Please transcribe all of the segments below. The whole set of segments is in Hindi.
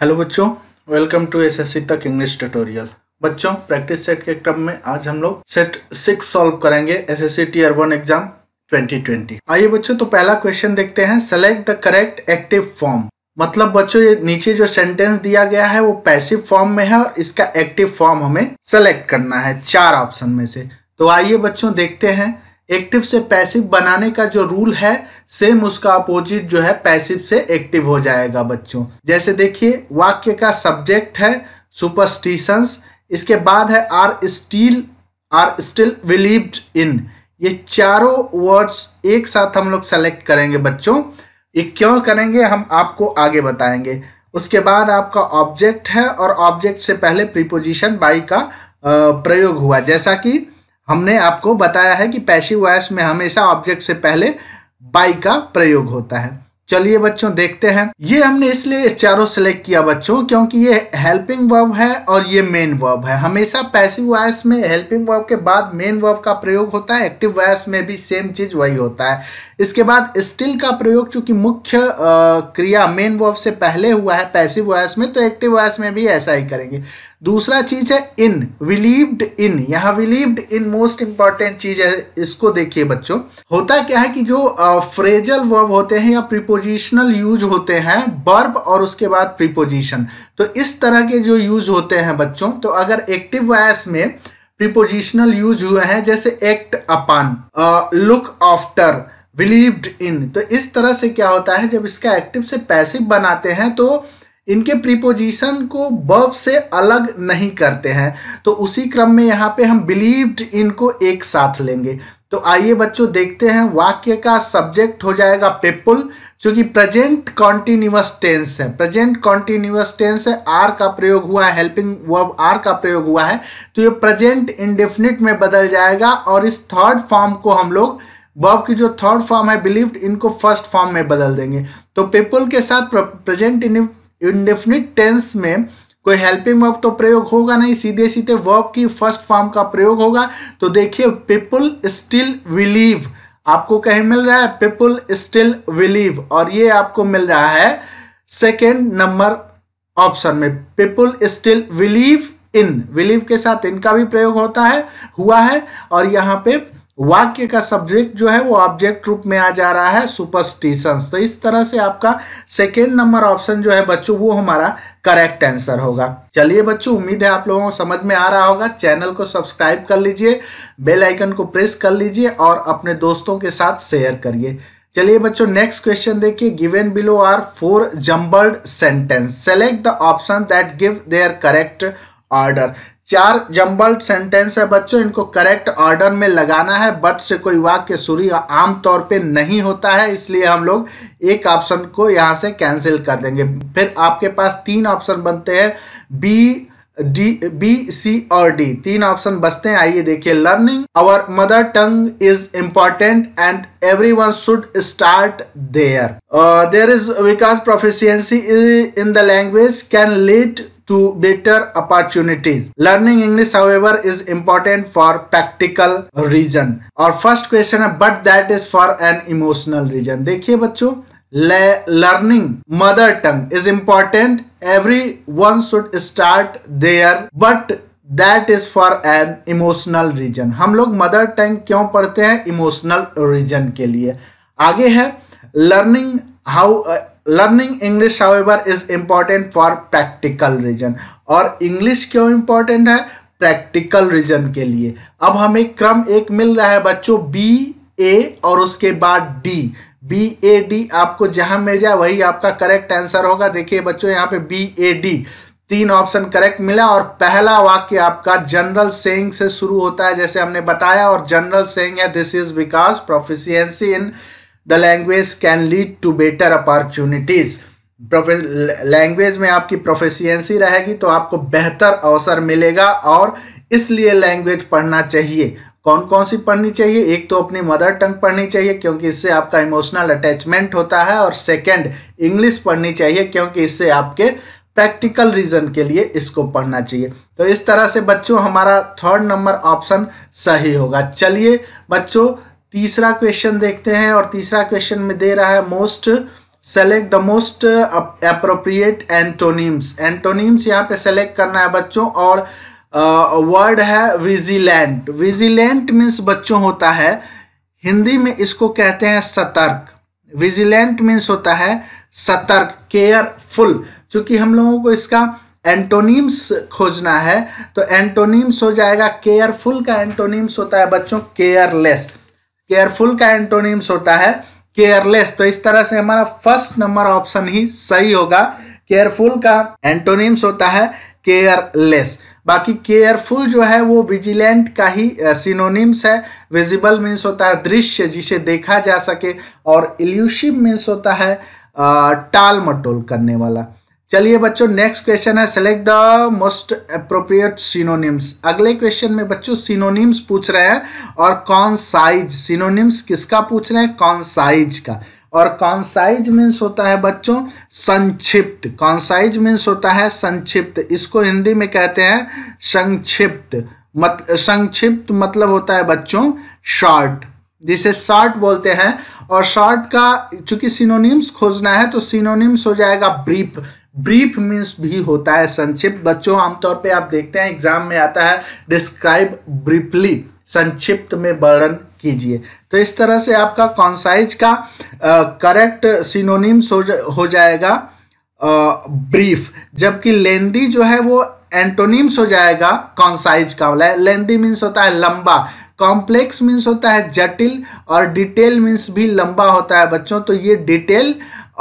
हेलो बच्चों वेलकम टू एस एस तक इंग्लिश ट्यूटोरियल बच्चों प्रैक्टिस सेट के क्रम में आज हम लोग सेट सिक्स सॉल्व करेंगे S S tier one exam 2020 आइए बच्चों तो पहला क्वेश्चन देखते हैं select the correct active form मतलब बच्चों ये नीचे जो सेंटेंस दिया गया है वो पैसिव फॉर्म में है और इसका एक्टिव फॉर्म हमें सेलेक्ट करना है चार ऑप्शन में से तो आइए बच्चों देखते हैं एक्टिव से पैसिव बनाने का जो रूल है सेम उसका अपोजिट जो है पैसिव से एक्टिव हो जाएगा बच्चों जैसे देखिए वाक्य का सब्जेक्ट है सुपरस्टिशंस इसके बाद है are still are still believed in ये चारों वर्ड्स एक साथ हम लोग सेलेक्ट करेंगे बच्चों ये क्यों करेंगे हम आपको आगे बताएंगे उसके बाद आपका ऑब्जेक्ट है और ऑब्जेक्ट से पहले प्रीपोजिशन बाई का प्रयोग हुआ जैसा कि हमने आपको बताया है कि पैसिव वॉयस में हमेशा ऑब्जेक्ट से पहले बाई का प्रयोग होता है चलिए बच्चों देखते हैं ये हमने इसलिए चारों सेलेक्ट किया बच्चों क्योंकि ये हेल्पिंग वर्ब है और ये मेन वर्ब है हमेशा पैसिव वॉयस में हेल्पिंग वर्ब के बाद मेन वर्ब का प्रयोग होता है एक्टिव वॉयस में भी सेम चीज वही होता है इसके बाद स्टिल का प्रयोग चूंकि मुख्य क्रिया मेन वर्ब से पहले हुआ है पैसिव वॉयस में तो एक्टिव वॉयस में भी ऐसा ही करेंगे दूसरा चीज है इन विलीव्ड इन यहाँ विलीव्ड इन मोस्ट इंपॉर्टेंट चीज है इसको देखिए बच्चों होता क्या है कि जो फ्रेजल वर्ब होते हैं या प्रिपोजिशनल यूज होते हैं वर्ब और उसके बाद प्रिपोजिशन तो इस तरह के जो यूज होते हैं बच्चों तो अगर एक्टिव वॉयस में प्रिपोजिशनल यूज हुए हैं जैसे act upon look after believed in तो इस तरह से क्या होता है जब इसका एक्टिव से पैसिव बनाते हैं तो इनके प्रीपोजिशन को बर्ब से अलग नहीं करते हैं तो उसी क्रम में यहाँ पे हम बिलीव्ड इनको एक साथ लेंगे तो आइए बच्चों देखते हैं वाक्य का सब्जेक्ट हो जाएगा पेपुल क्योंकि प्रेजेंट कॉन्टिन्यूस टेंस है प्रेजेंट कॉन्टिन्यूस टेंस है आर का प्रयोग हुआ है हेल्पिंग वर्ब आर का प्रयोग हुआ है तो ये प्रेजेंट इनडेफिनिट में बदल जाएगा और इस थर्ड फॉर्म को हम लोग बॉब की जो थर्ड फॉर्म है बिलीव्ड इनको फर्स्ट फॉर्म में बदल देंगे तो पीपल के साथ प्रेजेंट इंडेफिनिट टेंस में कोई हेल्पिंग वर्ब तो प्रयोग होगा नहीं सीधे सीधे वर्ब की फर्स्ट फॉर्म का प्रयोग होगा तो देखिए पीपुल स्टिल विलीव आपको कहीं मिल रहा है पीपुल स्टिल विलीव और ये आपको मिल रहा है सेकेंड नंबर ऑप्शन में people still believe in believe के साथ इनका भी प्रयोग होता है हुआ है और यहाँ पे वाक्य का सब्जेक्ट जो है वो ऑब्जेक्ट रूप में आ जा रहा है सुपरस्टिशंस तो इस तरह से आपका सेकेंड नंबर ऑप्शन जो है बच्चों वो हमारा करेक्ट आंसर होगा चलिए बच्चों उम्मीद है आप लोगों को समझ में आ रहा होगा चैनल को सब्सक्राइब कर लीजिए बेल आइकन को प्रेस कर लीजिए और अपने दोस्तों के साथ शेयर करिए चलिए बच्चों नेक्स्ट क्वेश्चन देखिए given below are four jumbled sentence select the option that give their correct order चार जम्बल्ड सेंटेंस है बच्चों इनको करेक्ट ऑर्डर में लगाना है बट से कोई वाक्य शुरू आमतौर पे नहीं होता है इसलिए हम लोग एक ऑप्शन को यहाँ से कैंसिल कर देंगे फिर आपके पास तीन ऑप्शन बनते हैं बी डी बी सी और डी तीन ऑप्शन बचते हैं आइए देखिए learning our mother tongue is important and every one should start there there is because proficiency in the language can lead to better opportunities. Learning English, however, is important for practical reason. Our first question is but that is for an emotional reason. देखिए बच्चों learning mother tongue is important everyone should start there but that is for an emotional reason हम लोग मदर टंग क्यों पढ़ते हैं इमोशनल रीजन के लिए आगे है learning how learning English however is important for practical reason और इंग्लिश क्यों इम्पॉर्टेंट है प्रैक्टिकल रीजन के लिए अब हमें क्रम एक मिल रहा है बच्चों बी ए और उसके बाद डी बी ए डी आपको जहां मिल जाए वही आपका करेक्ट आंसर होगा देखिए बच्चों यहाँ पे बी ए डी तीन ऑप्शन करेक्ट मिला और पहला वाक्य आपका जनरल सेइंग से शुरू होता है जैसे हमने बताया और जनरल सेइंग है this is because proficiency in the language can lead to better opportunities language में आपकी प्रोफेसियंसी रहेगी तो आपको बेहतर अवसर मिलेगा और इसलिए लैंग्वेज पढ़ना चाहिए कौन कौन सी पढ़नी चाहिए एक तो अपनी मदर टंग पढ़नी चाहिए क्योंकि इससे आपका इमोशनल अटैचमेंट होता है और सेकंड इंग्लिश पढ़नी चाहिए क्योंकि इससे आपके प्रैक्टिकल रीजन के लिए इसको पढ़ना चाहिए तो इस तरह से बच्चों हमारा थर्ड नंबर ऑप्शन सही होगा चलिए बच्चों तीसरा क्वेश्चन देखते हैं और तीसरा क्वेश्चन में दे रहा है most select the most appropriate antonyms antonyms यहाँ पे सेलेक्ट करना है बच्चों और वर्ड uh, है विजिलेंट विजिलेंट मीन्स बच्चों होता है हिंदी में इसको कहते हैं सतर्क विजिलेंट मीन्स होता है सतर्क केयरफुल चूंकि हम लोगों को इसका एंटोनिम्स खोजना है तो एंटोनिम्स हो जाएगा केयरफुल का एंटोनिम्स होता है बच्चों केयरलेस केयरफुल का एंटोनिम्स होता है केयरलेस तो इस तरह से हमारा फर्स्ट नंबर ऑप्शन ही सही होगा केयरफुल का एंटोनिम्स होता है केयरलेस बाकी केयरफुल जो है वो विजिलेंट का ही सिनोनिम्स है विजिबल मीन्स होता है दृश्य जिसे देखा जा सके और इल्यूशिव मीन्स होता है टाल मटोल करने वाला चलिए बच्चों नेक्स्ट क्वेश्चन है select the most appropriate synonyms अगले क्वेश्चन में बच्चों सिनोनिम्स पूछ रहे हैं और कौन साइज सिनोनिम्स किसका पूछ रहे हैं कौन साइज का और कॉन्साइज मीन्स होता है बच्चों संक्षिप्त साइज मीन्स होता है संक्षिप्त इसको हिंदी में कहते हैं संक्षिप्त मत संक्षिप्त मतलब होता है बच्चों शॉर्ट जिसे शॉर्ट बोलते हैं और शॉर्ट का चूंकि सिनोनिम्स खोजना है तो सिनोनिम्स हो जाएगा ब्रीफ ब्रीफ मीन्स भी होता है संक्षिप्त बच्चों आमतौर पे आप देखते हैं एग्जाम में आता है डिस्क्राइब ब्रीफली संक्षिप्त में वर्णन कीजिए तो इस तरह से आपका कॉन्साइज का करेक्ट सिनोनिम्स हो, जा, हो जाएगा ब्रीफ जबकि लेंदी जो है वो एंटोनिम्स हो जाएगा कॉन्साइज का वाला लेंदी मीन्स होता है लंबा कॉम्प्लेक्स मीन्स होता है जटिल और डिटेल मीन्स भी लंबा होता है बच्चों तो ये डिटेल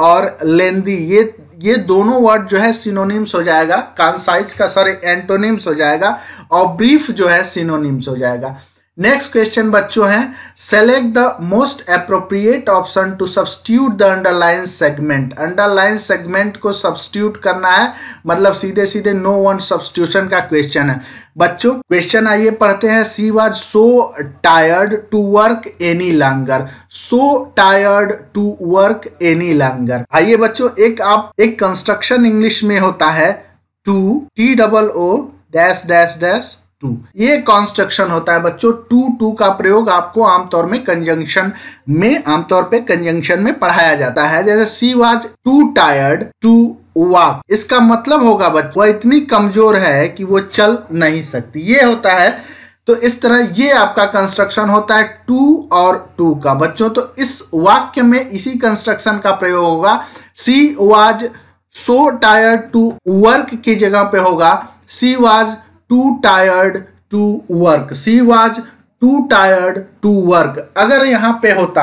और लेंदी ये ये दोनों वर्ड जो है सिनोनिम्स हो जाएगा कांसाइज का सॉरी एंटोनिम्स हो जाएगा और ब्रीफ जो है सिनोनिम्स हो जाएगा नेक्स्ट क्वेश्चन बच्चों है select the most appropriate option to substitute the underline segment underline segment को सब्सटीट्यूट करना है मतलब सीधे सीधे नो वन सब्सटीट्यूशन का क्वेश्चन है बच्चों क्वेश्चन आइए पढ़ते हैं she was so tired to work any longer so tired to work any longer आइए बच्चों एक आप एक कंस्ट्रक्शन इंग्लिश में होता है too T double O dash dash dash too ये कंस्ट्रक्शन होता है बच्चों टू टू का प्रयोग आपको आमतौर में कंजंक्शन में आमतौर पे कंजंक्शन में पढ़ाया जाता है जैसे she was too tired to walk इसका मतलब होगा बच्चों वह इतनी कमजोर है कि वो चल नहीं सकती ये होता है तो इस तरह ये आपका कंस्ट्रक्शन होता है टू और टू का बच्चों तो इस वाक्य में इसी कंस्ट्रक्शन का प्रयोग होगा she was so tired to work की जगह पे होगा she was too tired to work she was too tired to work अगर यहाँ पे होता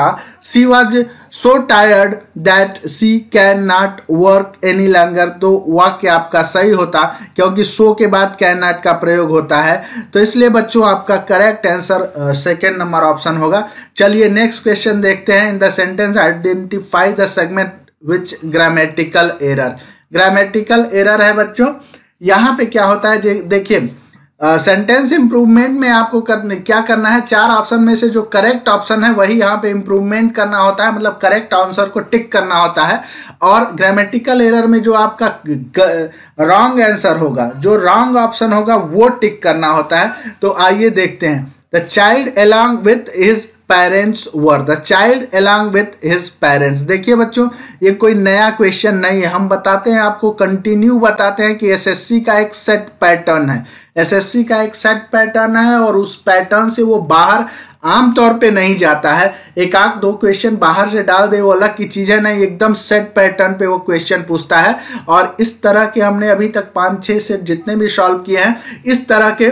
she was so tired that she can not work any longer तो वाक्य आपका सही होता क्योंकि सो के बाद कैन नॉट का प्रयोग होता है तो इसलिए बच्चों आपका correct answer second number option होगा चलिए नेक्स्ट क्वेश्चन देखते हैं in the sentence identify the segment which grammatical error grammatical error है बच्चों यहाँ पे क्या होता है देखिए सेंटेंस इम्प्रूवमेंट में आपको करने क्या करना है चार ऑप्शन में से जो करेक्ट ऑप्शन है वही यहाँ पे इम्प्रूवमेंट करना होता है मतलब करेक्ट आंसर को टिक करना होता है और ग्रामेटिकल एरर में जो आपका रॉन्ग आंसर होगा जो रॉन्ग ऑप्शन होगा वो टिक करना होता है तो आइए देखते हैं the child along with his parents were the child along with his parents देखिए बच्चों ये कोई नया क्वेश्चन नहीं है हम बताते हैं आपको कंटिन्यू बताते हैं कि एस एस सी का एक सेट पैटर्न है एस एस सी का एक सेट पैटर्न है और उस पैटर्न से वो बाहर आमतौर पे नहीं जाता है एक आध दो क्वेश्चन बाहर से डाल दे वो अलग की चीज़ है नहीं एकदम सेट पैटर्न पे वो क्वेश्चन पूछता है और इस तरह के हमने अभी तक पाँच छः सेट जितने भी सॉल्व किए हैं इस तरह के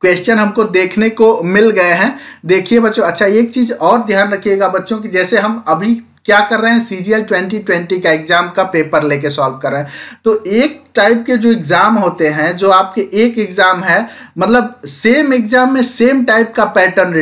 क्वेश्चन हमको देखने को मिल गए हैं देखिए बच्चों अच्छा एक चीज़ और ध्यान रखिएगा बच्चों की जैसे हम अभी क्या कर रहे हैं C G L twenty twenty का एग्जाम का पेपर लेके सॉल्व कर रहे हैं तो एक टाइप के जो एग्ज़ाम होते हैं जो आपके एक एग्ज़ाम है मतलब सेम एग्ज़ाम में सेम टाइप का पैटर्न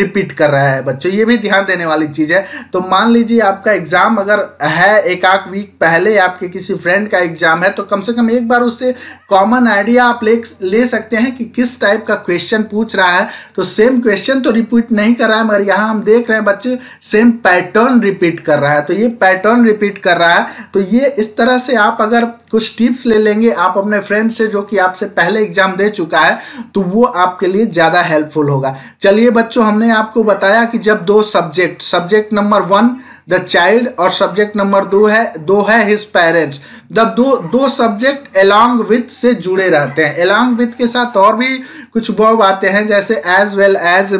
रिपीट कर रहा है बच्चों ये भी ध्यान देने वाली चीज़ है तो मान लीजिए आपका एग्ज़ाम अगर है एक आध वीक पहले आपके किसी फ्रेंड का एग्ज़ाम है तो कम से कम एक बार उससे कॉमन आइडिया आप ले ले सकते हैं कि किस टाइप का क्वेश्चन पूछ रहा है तो सेम क्वेश्चन तो रिपीट नहीं कर रहा है मगर यहाँ हम देख रहे हैं बच्चे सेम पैटर्न रिपीट कर कर रहा है तो ये पैटर्न रिपीट कर रहा है तो ये इस तरह से आप अगर कुछ टिप्स ले लेंगे आप अपने फ्रेंड से जो कि आपसे पहले एग्जाम दे चुका है तो वो आपके लिए ज़्यादा हेल्पफुल होगा चलिए बच्चों हमने आपको बताया कि जब दो subject subject number one the child और सब्जेक्ट नंबर दो है दो है हिज पेरेंट्स द दो दो सब्जेक्ट एलॉन्ग विथ से जुड़े रहते हैं एलॉन्ग विथ के साथ और भी कुछ वर्ब आते हैं जैसे as well as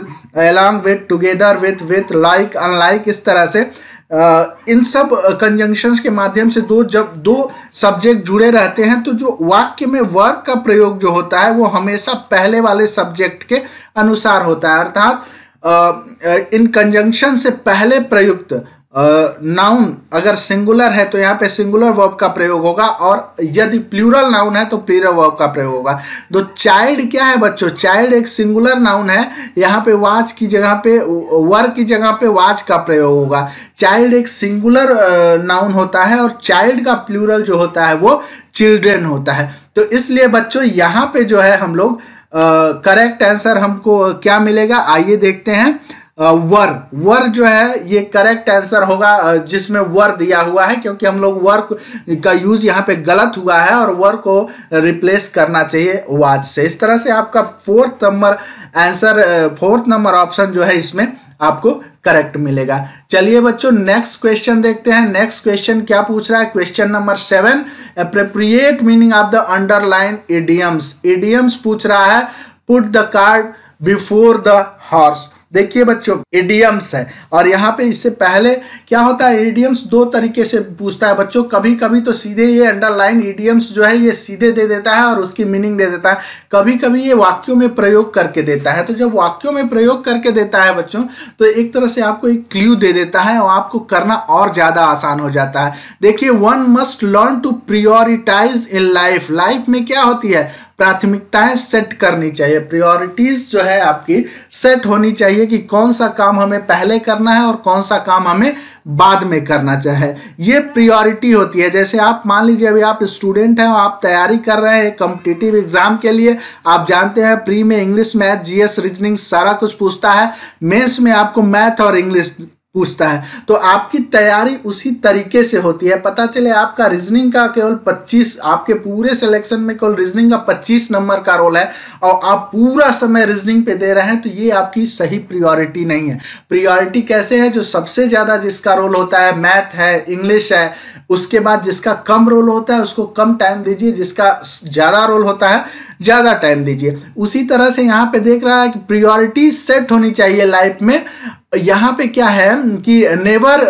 along with together with with like unlike इस तरह से इन सब कंजंक्शंस के माध्यम से दो जब दो सब्जेक्ट जुड़े रहते हैं तो जो वाक्य में वर्क का प्रयोग जो होता है वो हमेशा पहले वाले सब्जेक्ट के अनुसार होता है अर्थात इन कंजंक्शन से पहले प्रयुक्त नाउन अगर सिंगुलर है तो यहाँ पे सिंगुलर वर्ब का प्रयोग होगा और यदि प्लूरल नाउन है तो प्लूरल वर्ब का प्रयोग होगा तो चाइल्ड क्या है बच्चों चाइल्ड एक सिंगुलर नाउन है यहाँ पे वाच की जगह पे वर की जगह पे वाच का प्रयोग होगा चाइल्ड एक सिंगुलर नाउन होता है और चाइल्ड का प्लूरल जो होता है वो चिल्ड्रेन होता है तो इसलिए बच्चों यहाँ पे जो है हम लोग करेक्ट आंसर हमको क्या मिलेगा आइए देखते हैं वर वर जो है ये करेक्ट आंसर होगा जिसमें वर दिया हुआ है क्योंकि हम लोग वर्क का यूज यहाँ पे गलत हुआ है और वर को रिप्लेस करना चाहिए वाज से इस तरह से आपका fourth number answer fourth number option जो है इसमें आपको करेक्ट मिलेगा चलिए बच्चों नेक्स्ट क्वेश्चन देखते हैं नेक्स्ट क्वेश्चन क्या पूछ रहा है question number seven appropriate meaning of the underline idioms idioms पूछ रहा है put the card before the horse देखिए बच्चों इडियम्स है और यहाँ पे इससे पहले क्या होता है एडियम्स दो तरीके से पूछता है बच्चों कभी कभी तो सीधे ये अंडरलाइन एडियम्स जो है ये सीधे दे देता है और उसकी मीनिंग दे देता है कभी कभी ये वाक्यों में प्रयोग करके देता है तो जब वाक्यों में प्रयोग करके देता है बच्चों तो एक तरह से आपको एक क्ल्यू दे देता है और आपको करना और ज़्यादा आसान हो जाता है देखिए one must learn to prioritize in life life में क्या होती है प्राथमिकताएं सेट करनी चाहिए प्रायोरिटीज जो है आपकी सेट होनी चाहिए कि कौन सा काम हमें पहले करना है और कौन सा काम हमें बाद में करना चाहिए ये प्रायोरिटी होती है जैसे आप मान लीजिए अभी आप स्टूडेंट हैं और आप तैयारी कर रहे हैं कम्पिटिटिव एग्जाम के लिए आप जानते हैं प्री में इंग्लिश मैथ जीएस रीजनिंग सारा कुछ पूछता है मेन्स में आपको मैथ और इंग्लिश पूछता है तो आपकी तैयारी उसी तरीके से होती है पता चले आपका रीजनिंग का केवल 25 आपके पूरे सिलेक्शन में केवल रीजनिंग का 25 नंबर का रोल है और आप पूरा समय रीजनिंग पे दे रहे हैं तो ये आपकी सही प्रायोरिटी नहीं है प्रायोरिटी कैसे है जो सबसे ज़्यादा जिसका रोल होता है मैथ है इंग्लिश है उसके बाद जिसका कम रोल होता है उसको कम टाइम दीजिए जिसका ज़्यादा रोल होता है ज़्यादा टाइम दीजिए उसी तरह से यहाँ पे देख रहा है कि प्रियोरिटी सेट होनी चाहिए लाइफ में यहाँ पे क्या है कि never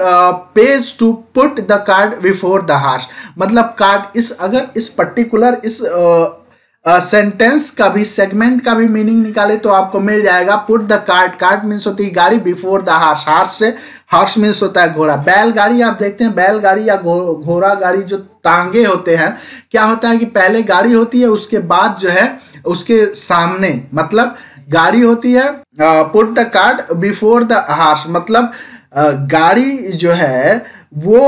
pays to put the card before the horse मतलब कार्ड इस अगर इस पर्टिकुलर इस uh, सेंटेंस का भी सेगमेंट का भी मीनिंग निकाले तो आपको मिल जाएगा put the cart cart means होती है गाड़ी बिफोर द हार्स हार्स से हार्स मीन्स होता है घोड़ा बैलगाड़ी आप देखते हैं बैलगाड़ी या घोड़ा गो, गाड़ी जो तांगे होते हैं क्या होता है कि पहले गाड़ी होती है उसके बाद जो है उसके सामने मतलब गाड़ी होती है put the cart before the horse मतलब गाड़ी जो है वो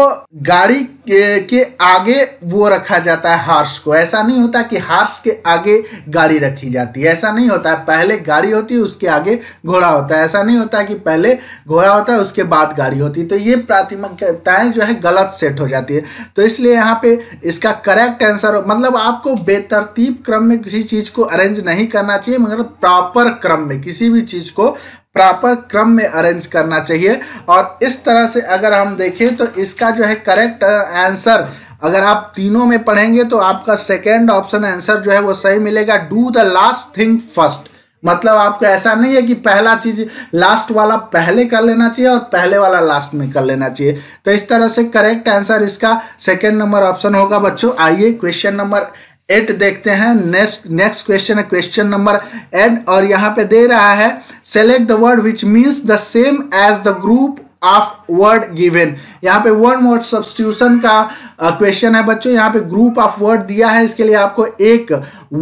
गाड़ी के, के आगे वो रखा जाता है हार्स को ऐसा नहीं होता कि हार्स के आगे गाड़ी रखी जाती है ऐसा नहीं होता है पहले गाड़ी होती है उसके आगे घोड़ा होता है ऐसा नहीं होता है कि पहले घोड़ा होता है उसके बाद गाड़ी होती है तो ये प्राथमिकताएं जो है गलत सेट हो जाती है तो इसलिए यहाँ पे इसका करेक्ट आंसर मतलब आपको बेतरतीब क्रम में किसी चीज़ को अरेंज नहीं करना चाहिए मगर प्रॉपर क्रम में किसी भी चीज़ को प्रॉपर क्रम में अरेंज करना चाहिए और इस तरह से अगर हम देखें तो इसका जो है करेक्ट आंसर uh, अगर आप तीनों में पढ़ेंगे तो आपका सेकेंड ऑप्शन आंसर जो है वो सही मिलेगा do the last thing first मतलब आपको ऐसा नहीं है कि पहला चीज लास्ट वाला पहले कर लेना चाहिए और पहले वाला लास्ट में कर लेना चाहिए तो इस तरह से करेक्ट आंसर इसका सेकेंड नंबर ऑप्शन होगा बच्चों आइए क्वेश्चन नंबर एट देखते हैं नेक्स्ट नेक्स्ट क्वेश्चन है क्वेश्चन नंबर एट और यहाँ पे दे रहा है select the word which means the same as the group of word given यहाँ पे वर्ड मोड सब्सटीट्यूशन का क्वेश्चन uh, है बच्चों यहाँ पे ग्रुप ऑफ वर्ड दिया है इसके लिए आपको एक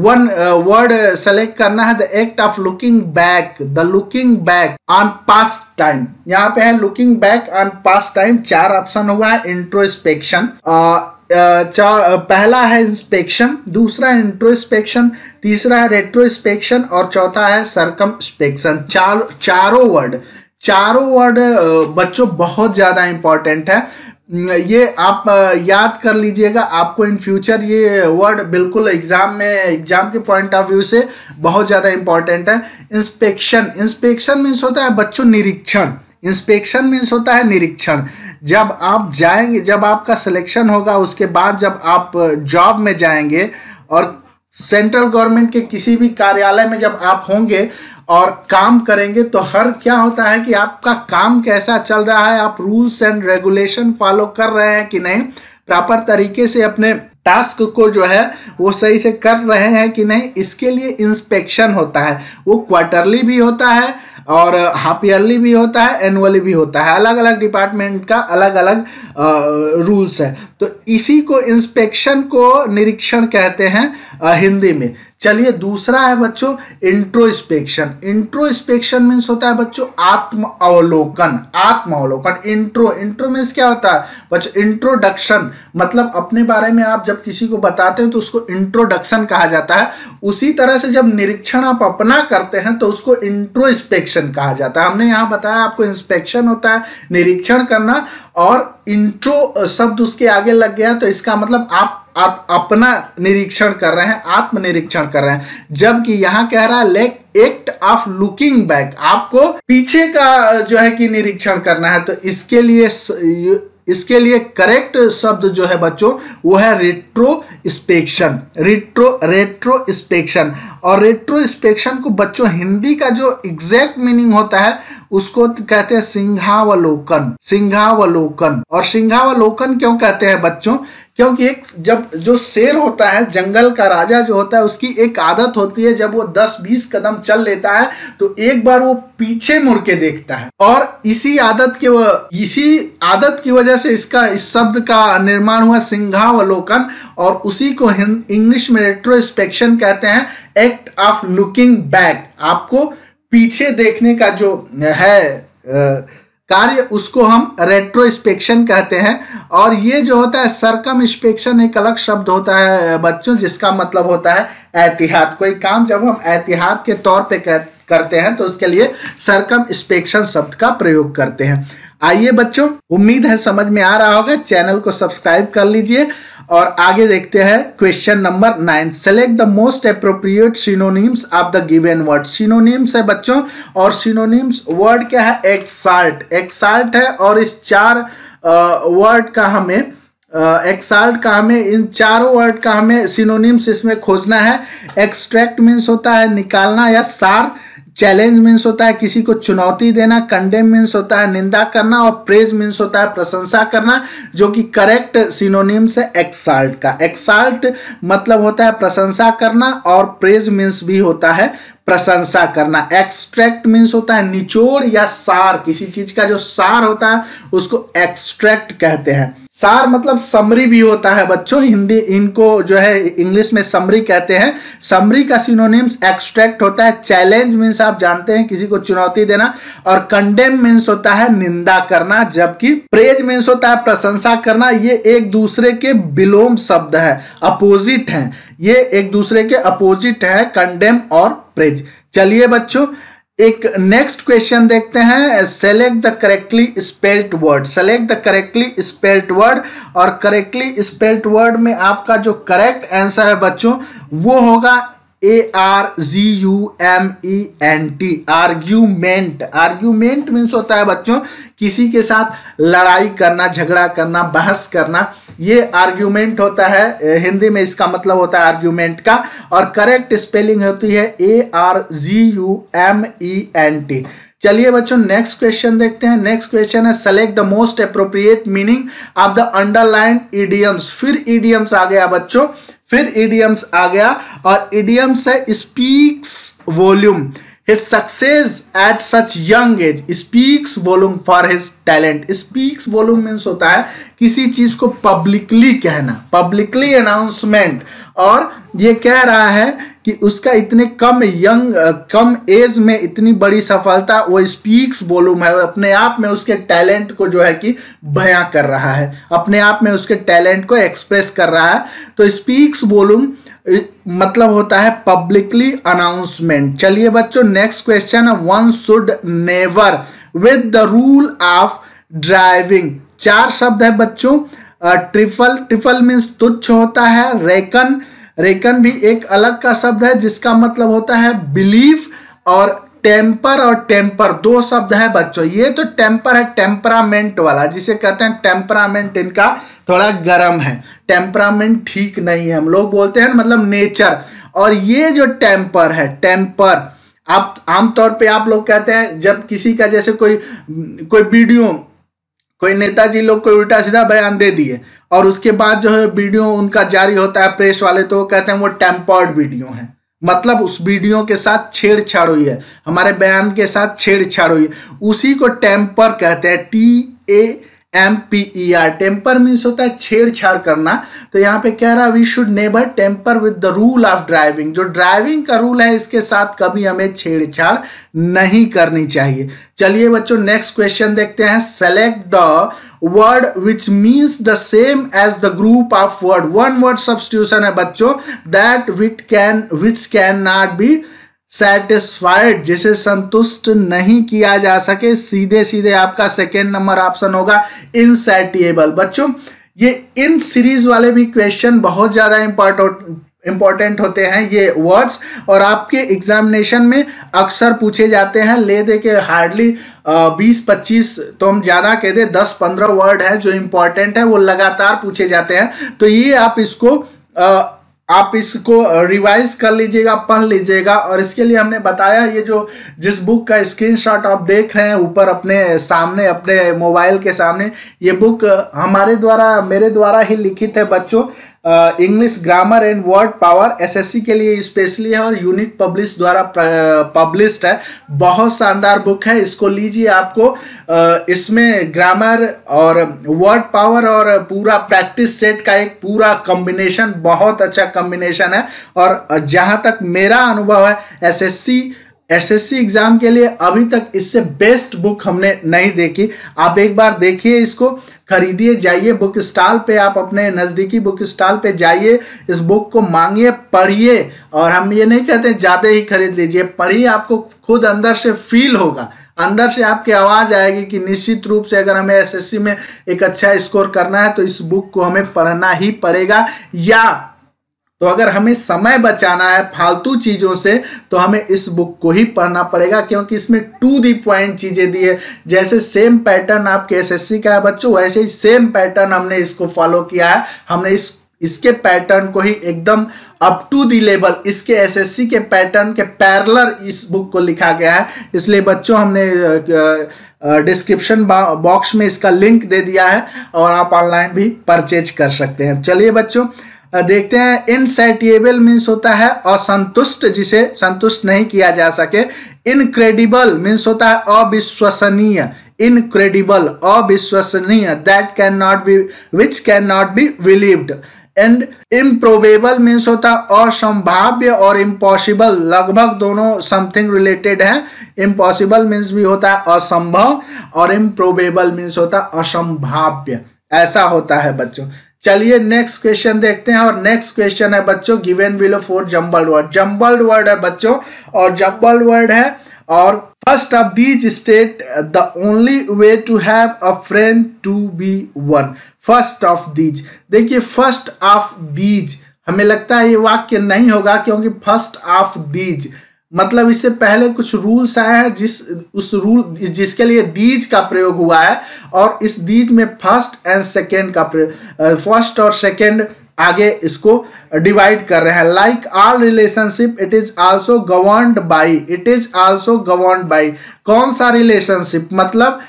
वन वर्ड सेलेक्ट करना है the act of looking back the looking back on past time यहाँ पे है looking back on past time चार ऑप्शन हुआ है इंट्रोस्पेक्शन पहला है इंस्पेक्शन दूसरा है इंट्रोस्पेक्शन तीसरा है रेट्रोस्पेक्शन और चौथा है सरकम चार चारों वर्ड चारों वर्ड बच्चों बहुत ज़्यादा इंपॉर्टेंट है ये आप याद कर लीजिएगा आपको इन फ्यूचर ये वर्ड बिल्कुल एग्जाम में एग्जाम के पॉइंट ऑफ व्यू से बहुत ज़्यादा इंपॉर्टेंट है इंस्पेक्शन इंस्पेक्शन मीन्स होता है बच्चों निरीक्षण इंस्पेक्शन मीन्स होता है निरीक्षण जब आप जाएंगे जब आपका सिलेक्शन होगा उसके बाद जब आप जॉब में जाएंगे और सेंट्रल गवर्नमेंट के किसी भी कार्यालय में जब आप होंगे और काम करेंगे तो हर क्या होता है कि आपका काम कैसा चल रहा है आप रूल्स एंड रेगुलेशन फॉलो कर रहे हैं कि नहीं प्रॉपर तरीके से अपने टास्क को जो है वो सही से कर रहे हैं कि नहीं इसके लिए इंस्पेक्शन होता है वो क्वार्टरली भी होता है और हाफ ईयरली भी होता है एनुअली भी होता है अलग अलग डिपार्टमेंट का अलग अलग रूल्स है तो इसी को इंस्पेक्शन को निरीक्षण कहते हैं हिंदी में चलिए दूसरा है बच्चों इंट्रोस्पेक्शन इंट्रोस्पेक्शन मीन्स होता है बच्चों आत्म अवलोकन आत्म अवलोकन इंट्रो इंट्रो मीन्स क्या होता है बच्चों इंट्रोडक्शन मतलब अपने बारे में आप जब किसी को बताते हैं तो उसको इंट्रोडक्शन कहा जाता है उसी तरह से जब निरीक्षण आप अपना करते हैं तो उसको इंट्रोस्पेक्शन कहा जाता है हमने यहाँ बताया आपको इंस्पेक्शन होता है निरीक्षण करना और इंट्रो शब्द उसके आगे लग गया तो इसका मतलब आप आप अपना निरीक्षण कर रहे हैं आत्मनिरीक्षण कर रहे हैं जबकि यहाँ कह रहा है लेक एक्ट ऑफ लुकिंग बैक आपको पीछे का जो है कि निरीक्षण करना है तो इसके लिए इसके लिए करेक्ट शब्द जो है बच्चों वो है रेट्रोस्पेक्शन रिट्रो रेट्रोस्पेक्शन और रेट्रोस्पेक्शन को बच्चों हिंदी का जो एग्जैक्ट मीनिंग होता है उसको कहते हैं सिंहावलोकन सिंहावलोकन और सिंहावलोकन क्यों कहते हैं बच्चों क्योंकि एक जब जो शेर होता है जंगल का राजा जो होता है उसकी एक आदत होती है जब वो 10-20 कदम चल लेता है तो एक बार वो पीछे मुड़ के देखता है और इसी आदत के इसी आदत की वजह से इसका इस शब्द का निर्माण हुआ सिंघावलोकन और उसी को इंग्लिश में रेट्रोस्पेक्शन कहते हैं एक्ट ऑफ लुकिंग बैक आपको पीछे देखने का जो है कार्य उसको हम रेट्रोस्पेक्शन कहते हैं और ये जो होता है सरकम स्पेक्शन एक अलग शब्द होता है बच्चों जिसका मतलब होता है एहतियात कोई काम जब हम एहतियात के तौर पे करते हैं तो उसके लिए सरकम स्पेक्शन शब्द का प्रयोग करते हैं आइए बच्चों उम्मीद है समझ में आ रहा होगा चैनल को सब्सक्राइब कर लीजिए और आगे देखते हैं question number nine select the most appropriate synonyms of the given word synonyms है बच्चों और सिनोनिम्स वर्ड क्या है एक्साल्ट एक्साल्ट है और इस चार वर्ड का हमें एक्साल्ट का हमें इन चारों वर्ड का हमें सिनोनिम्स इसमें खोजना है एक्सट्रैक्ट मीन्स होता है निकालना या सार चैलेंज मीन्स होता है किसी को चुनौती देना कंडेम मीन्स होता है निंदा करना और प्रेज मीन्स होता है प्रशंसा करना जो कि करेक्ट सिनोनिम्स है एक्साल्ट का एक्साल्ट मतलब होता है प्रशंसा करना और प्रेज मीन्स भी होता है प्रशंसा करना एक्सट्रैक्ट मीन्स होता है निचोड़ या सार किसी चीज का जो सार होता है उसको एक्सट्रैक्ट कहते हैं सार मतलब समरी भी होता है बच्चों हिंदी इनको जो है इंग्लिश में समरी कहते हैं समरी का सिनोनिम्स एक्सट्रैक्ट होता है चैलेंज मीन्स आप जानते हैं किसी को चुनौती देना और कंडेम मीन्स होता है निंदा करना जबकि प्रेज मीन्स होता है प्रशंसा करना ये एक दूसरे के विलोम शब्द है अपोजिट है ये एक दूसरे के अपोजिट है कंडेम और प्रेज चलिए बच्चों एक नेक्स्ट क्वेश्चन देखते हैं select the correctly spelt word select the correctly spelt word और करेक्टली स्पेल्ट वर्ड में आपका जो करेक्ट आंसर है बच्चों वो होगा A R G U M E N T argument argument means होता है बच्चों किसी के साथ लड़ाई करना झगड़ा करना बहस करना ये आर्ग्यूमेंट होता है हिंदी में इसका मतलब होता है आर्ग्यूमेंट का और करेक्ट स्पेलिंग होती है A R G U M E N T चलिए बच्चों नेक्स्ट क्वेश्चन देखते हैं नेक्स्ट क्वेश्चन है select the most appropriate meaning of the underline idioms फिर ईडियम्स आ गया बच्चों फिर ईडियम्स आ गया और ईडियम्स है speaks volume His success at such young age speaks volume for his talent. Speaks volume means होता है किसी चीज को पब्लिकली कहना पब्लिकली अनाउंसमेंट और ये कह रहा है कि उसका इतने कम यंग कम एज में इतनी बड़ी सफलता वो स्पीक्स वॉल्यूम है अपने आप में उसके टैलेंट को जो है कि बयां कर रहा है अपने आप में उसके टैलेंट को एक्सप्रेस कर रहा है तो स्पीक्स वॉल्यूम मतलब होता है पब्लिकली अनाउंसमेंट चलिए बच्चों नेक्स्ट क्वेश्चन है one should never with the rule of driving चार शब्द है बच्चों ट्रिफल ट्रिफल मीन्स तुच्छ होता है रेकन रेकन भी एक अलग का शब्द है जिसका मतलब होता है बिलीव और टेम्पर और टेम्पर दो शब्द है बच्चों ये तो टेम्पर है टेम्परामेंट वाला जिसे कहते हैं टेम्परामेंट इनका थोड़ा गर्म है टेम्परामेंट ठीक नहीं है हम लोग बोलते हैं मतलब नेचर और ये जो टेम्पर है टेम्पर आप आमतौर पे आप लोग कहते हैं जब किसी का जैसे कोई कोई वीडियो कोई नेताजी लोग कोई उल्टा सीधा बयान दे दिए और उसके बाद जो है वीडियो उनका जारी होता है प्रेस वाले तो कहते हैं वो टेम्पर्ड वीडियो है मतलब उस वीडियो के साथ छेड़छाड़ हुई है हमारे बयान के साथ छेड़छाड़ हुई है उसी को टेम्पर कहते हैं T A M P E R tamper means होता है छेड़छाड़ करना तो यहाँ पे कह रहा है we should never tamper with the rule of driving जो ड्राइविंग का रूल है इसके साथ कभी हमें छेड़छाड़ नहीं करनी चाहिए चलिए बच्चों नेक्स्ट क्वेश्चन देखते हैं select the word which means the same as the group of word one word substitution है बच्चों that wit can which can not be satisfied जिसे संतुष्ट नहीं किया जा सके सीधे सीधे आपका सेकेंड नंबर ऑप्शन होगा इनसेटिएबल बच्चों ये इन सीरीज वाले भी क्वेश्चन बहुत ज़्यादा इंपॉर्टेंट इंपॉर्टेंट होते हैं ये वर्ड्स और आपके एग्जामिनेशन में अक्सर पूछे जाते हैं ले दे के हार्डली बीस पच्चीस तो हम ज़्यादा कह दे दस पंद्रह वर्ड है जो इंपॉर्टेंट है वो लगातार पूछे जाते हैं तो ये आप इसको आ, आप इसको रिवाइज कर लीजिएगा पढ़ लीजिएगा और इसके लिए हमने बताया ये जो जिस बुक का स्क्रीनशॉट आप देख रहे हैं ऊपर अपने सामने अपने मोबाइल के सामने ये बुक हमारे द्वारा मेरे द्वारा ही लिखित है बच्चों English grammar and word power SSC के लिए स्पेशली है और यूनिक पब्लिश द्वारा पब्लिश्ड है बहुत शानदार बुक है इसको लीजिए आपको इसमें ग्रामर और वर्ड पावर और पूरा प्रैक्टिस सेट का एक पूरा कॉम्बिनेशन बहुत अच्छा कॉम्बिनेशन है और जहाँ तक मेरा अनुभव है एसएससी एसएससी एग्जाम के लिए अभी तक इससे बेस्ट बुक हमने नहीं देखी आप एक बार देखिए इसको खरीदिए जाइए बुक स्टॉल पे आप अपने नज़दीकी बुक स्टॉल पे जाइए इस बुक को मांगिए पढ़िए और हम ये नहीं कहते ज़्यादा ही खरीद लीजिए पढ़िए आपको खुद अंदर से फील होगा अंदर से आपकी आवाज़ आएगी कि निश्चित रूप से अगर हमें एसएससी में एक अच्छा स्कोर करना है तो इस बुक को हमें पढ़ना ही पड़ेगा या तो अगर हमें समय बचाना है फालतू चीज़ों से तो हमें इस बुक को ही पढ़ना पड़ेगा क्योंकि इसमें टू दी पॉइंट चीज़ें दी है जैसे सेम पैटर्न आपके एसएससी का है बच्चों वैसे ही सेम पैटर्न हमने इसको फॉलो किया है हमने इस इसके पैटर्न को ही एकदम अप टू दी लेवल इसके एसएससी के पैटर्न के पैरलर इस बुक को लिखा गया है इसलिए बच्चों हमने डिस्क्रिप्शन बॉक्स में इसका लिंक दे दिया है और आप ऑनलाइन भी परचेज कर सकते हैं चलिए बच्चों देखते हैं इनसेटिएबल मीन्स होता है असंतुष्ट जिसे संतुष्ट नहीं किया जा सके इनक्रेडिबल मीन्स होता है अविश्वसनीय इनक्रेडिबल अविश्वसनीय that can not be which can not be believed and improbable means होता है असंभाव्य और इम्पॉसिबल लगभग दोनों समथिंग रिलेटेड है इम्पॉसिबल मीन्स भी होता है असंभव और इम्प्रोबेबल मीन्स होता है असंभाव्य ऐसा होता है बच्चों चलिए नेक्स्ट क्वेश्चन देखते हैं और नेक्स्ट क्वेश्चन है बच्चों given below four jumbled word jumbled word है बच्चों और जम्बल्ड वर्ड है और first of these state the only way to have a friend to be one first of these देखिए फर्स्ट ऑफ दीज हमें लगता है ये वाक्य नहीं होगा क्योंकि फर्स्ट ऑफ दीज मतलब इससे पहले कुछ रूल्स आए हैं जिस उस रूल जिसके लिए दीज का प्रयोग हुआ है और इस दीज में फर्स्ट एंड सेकेंड का प्रयोग फर्स्ट और सेकेंड आगे इसको डिवाइड कर रहे हैं like all relationship it is also governed by it is also governed by कौन सा रिलेशनशिप मतलब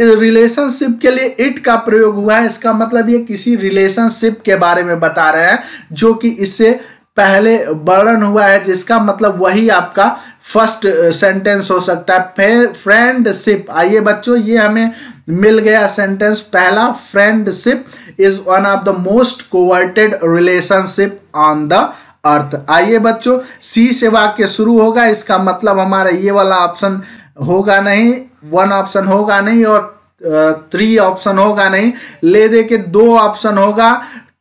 रिलेशनशिप के लिए इट का प्रयोग हुआ है इसका मतलब ये किसी रिलेशनशिप के बारे में बता रहे हैं जो कि इससे पहले वर्णन हुआ है जिसका मतलब वही आपका फर्स्ट सेंटेंस uh, हो सकता है फिर फ्रेंडशिप आइए बच्चों ये हमें मिल गया सेंटेंस पहला friendship is one of the most coveted relationship on the earth आइए बच्चों सी से वाक्य शुरू होगा इसका मतलब हमारा ये वाला ऑप्शन होगा नहीं वन ऑप्शन होगा नहीं और थ्री uh, ऑप्शन होगा नहीं ले दे के दो ऑप्शन होगा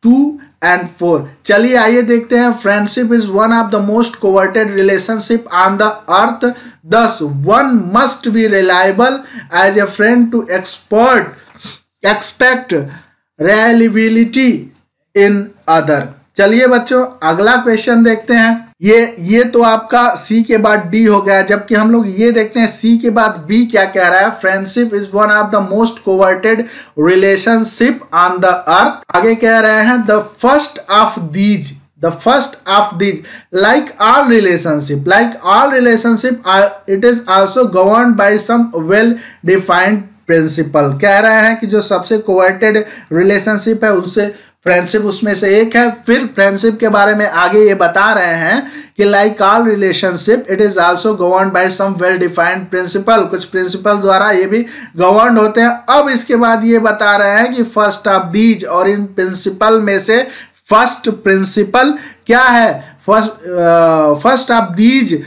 टू एंड फोर चलिए आइए देखते हैं friendship is one of the most coveted relationship on the earth thus one must be reliable as a friend to expert expect reliability in other चलिए बच्चों अगला क्वेश्चन देखते हैं ये ये तो आपका सी के बाद डी हो गया जबकि हम लोग ये देखते हैं सी के बाद बी क्या कह रहा है friendship is one of the most coveted relationship on the earth आगे कह रहे हैं the first of these the first of these like all relationship like all relationship are, it is also governed by some well defined principle कह रहे हैं कि जो सबसे कोवर्टेड रिलेशनशिप है उससे फ्रेंडशिप उसमें से एक है फिर फ्रेंडशिप के बारे में आगे ये बता रहे हैं कि like all relationship it is also govern by some well defined principle कुछ प्रिंसिपल द्वारा ये भी गवर्न होते हैं अब इसके बाद ये बता रहे हैं कि फर्स्ट ऑफ दीज और इन प्रिंसिपल में से फर्स्ट प्रिंसिपल क्या है first first of these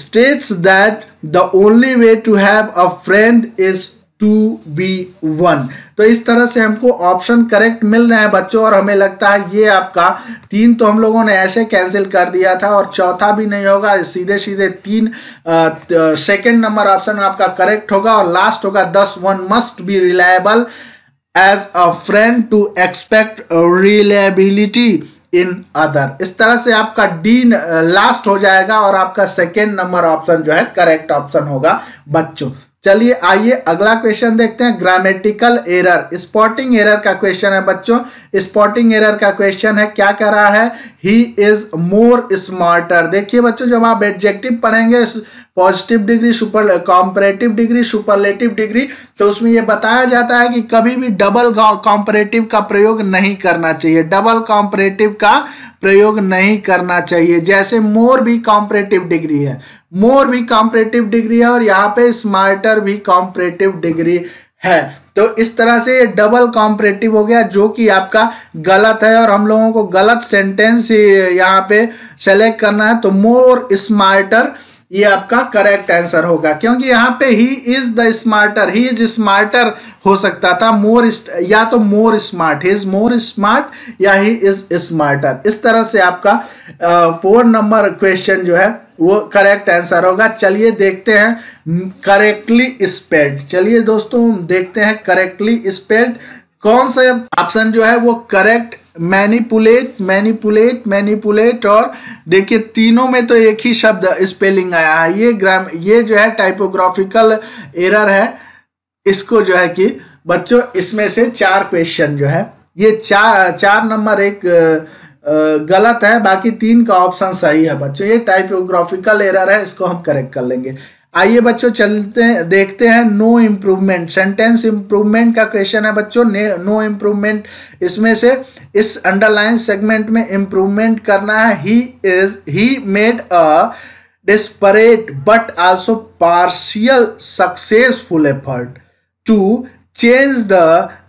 states that the only way to have a friend is to be one तो इस तरह से हमको ऑप्शन करेक्ट मिल रहे हैं बच्चों और हमें लगता है ये आपका तीन तो हम लोगों ने ऐसे कैंसिल कर दिया था और चौथा भी नहीं होगा सीधे सीधे तीन सेकंड नंबर ऑप्शन आपका करेक्ट होगा और लास्ट होगा thus one must be reliable as a friend to expect reliability in other इस तरह से आपका डी लास्ट हो जाएगा और आपका सेकेंड नंबर ऑप्शन जो है करेक्ट ऑप्शन होगा बच्चों चलिए आइए अगला क्वेश्चन देखते हैं ग्रामेटिकल एरर स्पॉटिंग एरर का क्वेश्चन है बच्चों स्पॉटिंग एरर का क्वेश्चन है क्या कह रहा है ही इज मोर स्मार्टर देखिए बच्चों जब आप एडजेक्टिव पढ़ेंगे positive degree super comparative degree superlative degree तो उसमें यह बताया जाता है कि कभी भी डबल कॉम्परेटिव का प्रयोग नहीं करना चाहिए डबल कॉम्परेटिव का प्रयोग नहीं करना चाहिए जैसे मोर भी कॉम्परेटिव डिग्री है मोर भी कॉम्परेटिव डिग्री है और यहाँ पे स्मार्टर भी कॉम्परेटिव डिग्री है तो इस तरह से ये डबल कॉम्परेटिव हो गया जो कि आपका गलत है और हम लोगों को गलत सेंटेंस यहाँ पे सेलेक्ट करना है तो मोर स्मार्टर ये आपका करेक्ट आंसर होगा क्योंकि यहाँ पे he is the smarter he is smarter हो सकता था मोर या तो more smart he is more smart या ही इज स्मार्टर इस तरह से आपका फोर नंबर क्वेश्चन जो है वो करेक्ट आंसर होगा चलिए देखते हैं करेक्टली स्पेल्ड चलिए दोस्तों देखते हैं करेक्टली स्पेल्ड कौन सा ऑप्शन जो है वो करेक्ट मैनिपुलेट मैनिपुलेट मैनिपुलेट और देखिए तीनों में तो एक ही शब्द स्पेलिंग आया है ये ग्राम ये जो है टाइपोग्राफिकल एरर है इसको जो है कि बच्चों इसमें से चार क्वेश्चन जो है ये चार चार नंबर एक गलत है बाकी तीन का ऑप्शन सही है बच्चों ये टाइपोग्राफिकल एरर है इसको हम करेक्ट कर लेंगे आइए बच्चों चलते हैं देखते हैं नो इम्प्रूवमेंट सेंटेंस इम्प्रूवमेंट का क्वेश्चन है बच्चों नो इम्प्रूवमेंट इसमें से इस अंडरलाइन सेगमेंट में इम्प्रूवमेंट करना है he is he made a desperate but also partial successful effort to change the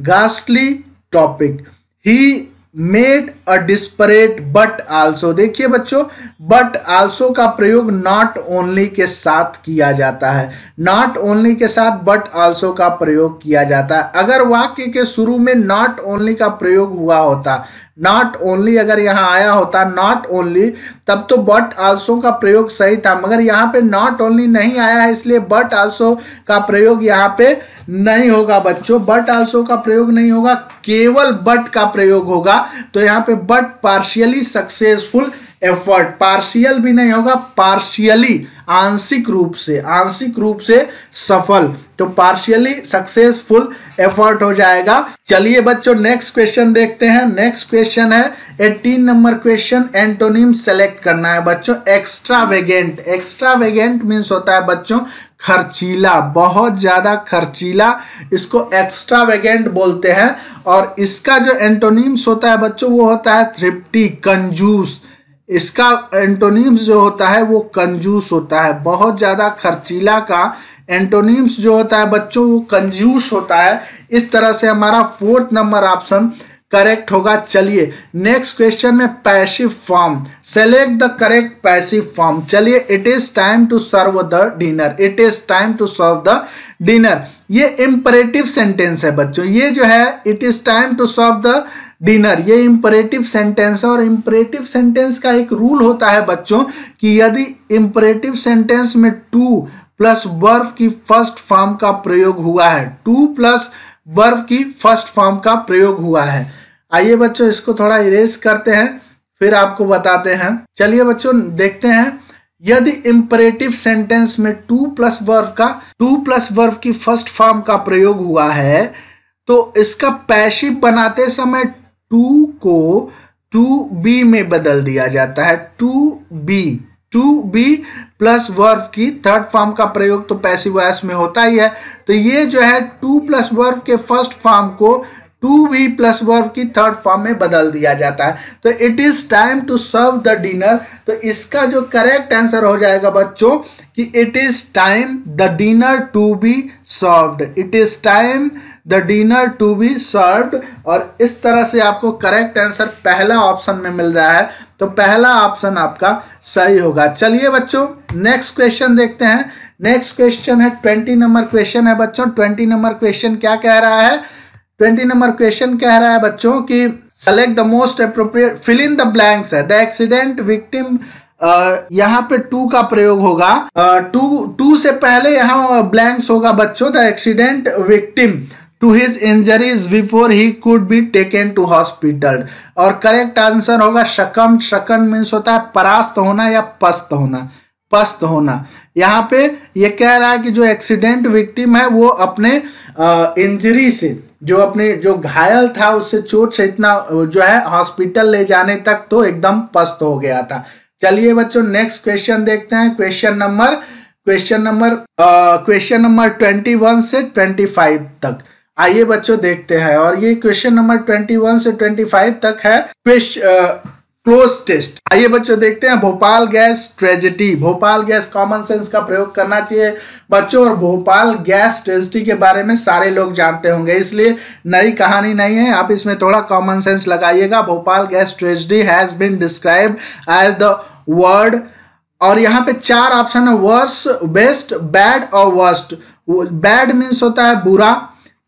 ghastly topic he made a desperate but also देखिए बच्चों बट आल्सो का प्रयोग नॉट ओनली के साथ किया जाता है नॉट ओनली के साथ बट आल्सो का प्रयोग किया जाता है अगर वाक्य के शुरू में नॉट ओनली का प्रयोग हुआ होता नॉट ओनली अगर यहाँ आया होता नॉट ओनली तब तो बट आल्सो का प्रयोग सही था मगर यहाँ पे नॉट ओनली नहीं आया है इसलिए बट आल्सो का प्रयोग यहाँ पे नहीं होगा बच्चों बट आल्सो का प्रयोग नहीं होगा केवल बट का प्रयोग होगा तो यहाँ पे but partially successful effort partial भी नहीं होगा पार्शियली आंशिक रूप से आंशिक रूप से सफल तो पार्शियली सक्सेसफुल एफर्ट हो जाएगा चलिए बच्चों नेक्स्ट क्वेश्चन देखते हैं नेक्स्ट क्वेश्चन है 18 नंबर क्वेश्चन एंटोनिम सेलेक्ट करना है बच्चों एक्स्ट्रावेगेंट एक्स्ट्रावेगेंट मीन्स होता है बच्चों खर्चीला बहुत ज़्यादा खर्चीला इसको एक्स्ट्रावेगेंट बोलते हैं और इसका जो एंटोनिम्स होता है बच्चों वो होता है थ्रिप्टी कंजूस इसका एंटोनिम्स जो होता है वो कंजूस होता है बहुत ज़्यादा खर्चीला का एंटोनिम्स जो होता है बच्चों वो कंजूस होता है इस तरह से हमारा फोर्थ नंबर ऑप्शन करेक्ट होगा चलिए नेक्स्ट क्वेश्चन में passive form select the correct passive form चलिए it is time to serve the dinner it is time to serve the dinner ये इम्परेटिव सेंटेंस है बच्चों ये जो है it is time to serve the dinner ये इम्परेटिव सेंटेंस है और इम्परेटिव सेंटेंस का एक रूल होता है बच्चों कि यदि इम्परेटिव सेंटेंस में टू प्लस बर्फ की फर्स्ट फॉर्म का प्रयोग हुआ है टू प्लस बर्फ की फर्स्ट फॉर्म का प्रयोग हुआ है आइए बच्चों इसको थोड़ा इरेज करते हैं फिर आपको बताते हैं चलिए बच्चों देखते हैं यदि इम्परेटिव सेंटेंस में टू प्लस वर्फ का टू प्लस वर्फ की फर्स्ट फॉर्म का प्रयोग हुआ है तो इसका पैसिव बनाते समय टू को टू बी में बदल दिया जाता है to be to be plus verb की थर्ड फॉर्म का प्रयोग तो पैसिव वॉयस में होता ही है तो ये जो है टू प्लस वर्फ के फर्स्ट फॉर्म को टू वी प्लस वर्ब की थर्ड फॉर्म में बदल दिया जाता है तो it is time to serve the dinner तो इसका जो करेक्ट आंसर हो जाएगा बच्चों कि it is time the dinner to be served it is time the dinner to be served और इस तरह से आपको करेक्ट आंसर पहला ऑप्शन में मिल रहा है तो पहला ऑप्शन आपका सही होगा चलिए बच्चों नेक्स्ट क्वेश्चन देखते हैं नेक्स्ट क्वेश्चन है ट्वेंटी नंबर क्वेश्चन है बच्चों ट्वेंटी नंबर क्वेश्चन क्या कह रहा है ट्वेंटी नंबर क्वेश्चन कह रहा है बच्चों कि select the most appropriate fill in the blanks है द एक्सीडेंट विक्टिम यहाँ पे टू का प्रयोग होगा टू टू से पहले यहाँ ब्लैंक्स होगा बच्चों the accident victim to his injuries before he could be taken to hospital और करेक्ट आंसर होगा शकम शकन मीन्स होता है परास्त होना या पस्त होना पस्त होना यहाँ पे ये कह रहा है कि जो एक्सीडेंट विक्टिम है वो अपने इंजरी से जो अपने जो घायल था उससे चोट से इतना जो है हॉस्पिटल ले जाने तक तो एकदम पस्त हो गया था चलिए बच्चों नेक्स्ट क्वेश्चन देखते हैं question number question number question number twenty one से ट्वेंटी फाइव तक आइए बच्चों देखते हैं और ये क्वेश्चन नंबर ट्वेंटी वन से ट्वेंटी फाइव तक है क्वेश्चन क्लोज टेस्ट आइए बच्चों देखते हैं Bhopal gas tragedy Bhopal gas common sense का प्रयोग करना चाहिए बच्चों और भोपाल गैस ट्रेजिडी के बारे में सारे लोग जानते होंगे इसलिए नई कहानी नहीं है आप इसमें थोड़ा कॉमन सेंस लगाइएगा Bhopal gas tragedy has been describe as the word और यहाँ पे चार ऑप्शन है वर्स बेस्ट बैड और वर्स्ट बैड मीन्स होता है बुरा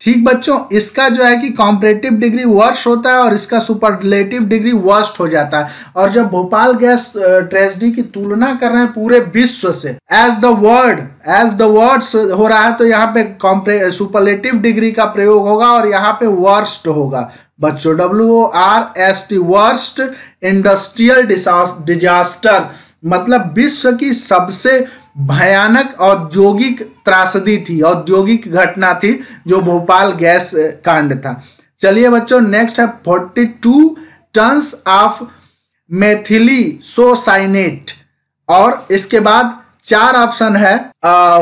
ठीक बच्चों इसका जो है कि कॉम्परेटिव डिग्री वर्ष होता है और इसका सुपरलेटिव डिग्री वर्स्ट हो जाता है और जब भोपाल गैस ट्रेजिडी की तुलना कर रहे हैं पूरे विश्व से as the word as the word हो रहा है तो यहाँ पे सुपरलेटिव डिग्री का प्रयोग होगा और यहाँ पे वर्स्ट होगा बच्चों W O R S T worst industrial disaster मतलब विश्व की सबसे भयानक औद्योगिक त्रासदी थी औद्योगिक घटना थी जो भोपाल गैस कांड था चलिए बच्चों नेक्स्ट है forty two tons of methyl isocyanate और इसके बाद चार ऑप्शन है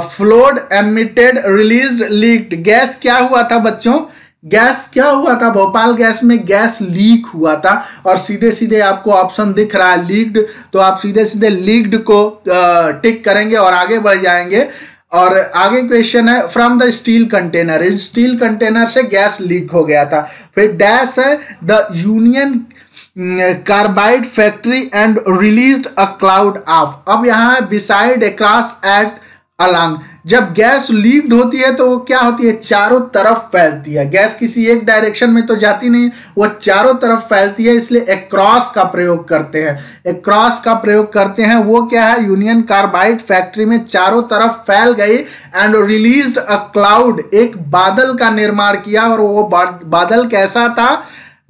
flowed emitted release leaked gas क्या हुआ था बच्चों गैस क्या हुआ था भोपाल गैस में गैस लीक हुआ था और सीधे सीधे आपको ऑप्शन दिख रहा है लीक्ड तो आप सीधे सीधे लीक्ड को टिक करेंगे और आगे बढ़ जाएंगे और आगे क्वेश्चन है फ्रॉम द स्टील कंटेनर इस स्टील कंटेनर से गैस लीक हो गया था फिर डैश है the Union Carbide factory and released a cloud of अब यहाँ है बिसाइड अक्रॉस एट अलांग जब गैस लीक्ड होती है तो वो क्या होती है चारों तरफ फैलती है गैस किसी एक डायरेक्शन में तो जाती नहीं वो चारों तरफ फैलती है इसलिए एक्रॉस का प्रयोग करते हैं एक्रॉस का प्रयोग करते हैं वो क्या है यूनियन कार्बाइड फैक्ट्री में चारों तरफ फैल गई एंड रिलीज्ड अ क्लाउड एक बादल का निर्माण किया और वो बादल कैसा था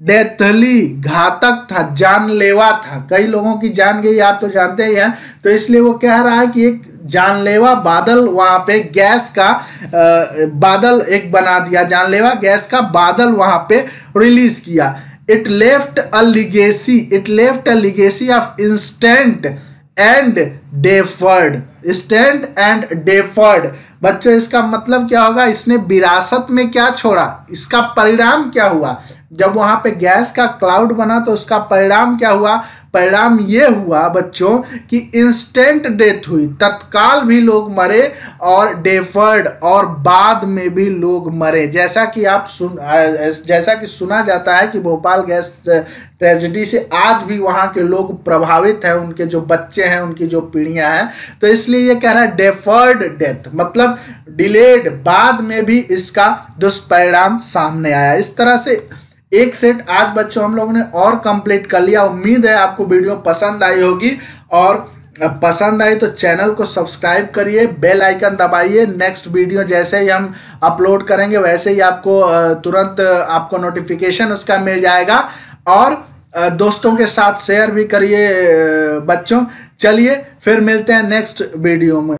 डेथली घातक था जानलेवा था कई लोगों की जान गई आप तो जानते ही हैं तो इसलिए वो कह रहा है कि एक जानलेवा बादल वहाँ पे गैस का आ, बादल एक बना दिया जानलेवा गैस का बादल वहाँ पे रिलीज किया it left a legacy it left a legacy of instant and deferred stand and deferred बच्चों इसका मतलब क्या होगा इसने विरासत में क्या छोड़ा इसका परिणाम क्या हुआ जब वहाँ पे गैस का क्लाउड बना तो उसका परिणाम क्या हुआ परिणाम ये हुआ बच्चों कि इंस्टेंट डेथ हुई तत्काल भी लोग मरे और डेफर्ड और बाद में भी लोग मरे जैसा कि आप सुन जैसा कि सुना जाता है कि भोपाल गैस ट्रेजिडी से आज भी वहाँ के लोग प्रभावित हैं उनके जो बच्चे हैं उनकी जो पीढ़ियाँ हैं तो इसलिए ये कह रहा है डेफर्ड डेथ मतलब डिलेड बाद में भी इसका दुष्परिणाम सामने आया इस तरह से एक सेट आज बच्चों हम लोगों ने और कंप्लीट कर लिया उम्मीद है आपको वीडियो पसंद आई होगी और पसंद आई तो चैनल को सब्सक्राइब करिए बेल आइकन दबाइए नेक्स्ट वीडियो जैसे ही हम अपलोड करेंगे वैसे ही आपको तुरंत आपको नोटिफिकेशन उसका मिल जाएगा और दोस्तों के साथ शेयर भी करिए बच्चों चलिए फिर मिलते हैं नेक्स्ट वीडियो में